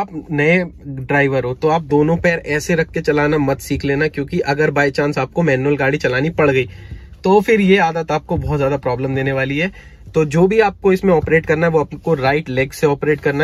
आप नए ड्राइवर हो तो आप दोनों पैर ऐसे रख के चलाना मत सीख लेना क्योंकि अगर बाय चांस आपको मैनुअल गाड़ी चलानी पड़ गई तो फिर ये आदत आपको बहुत ज्यादा प्रॉब्लम देने वाली है तो जो भी आपको इसमें ऑपरेट करना है वो आपको राइट लेग से ऑपरेट करना है